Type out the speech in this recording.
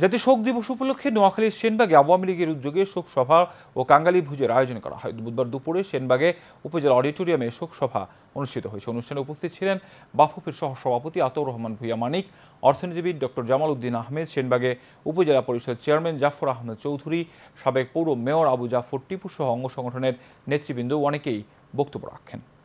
জাতীয় শোক দিবস উপলক্ষে নোয়াখালীর সেনবাগে আওয়ামী লীগের উদ্যোগে শোক সভা ও কাঙ্গালি ভোজের আয়োজন করা হয় বুধবার দুপুরে সেনবাগে উপজেলা অডিটোরিয়ামে শোক সভা অনুষ্ঠিত হয়েছে অনুষ্ঠানে উপস্থিত ছিলেন বাফুফের সহসভাপতি আতর রহমান ভুইয়া মানিক অর্থনীতিবিদ ডক্টর জামাল উদ্দিন আহমেদ সেনবাগে উপজেলা পরিষদ চেয়ারম্যান জাফর আহমেদ চৌধুরী সাবেক পৌর মেয়র আবু জাফর টিপু সহ অঙ্গ সংগঠনের নেতৃবৃন্দ অনেকেই বক্তব্য রাখেন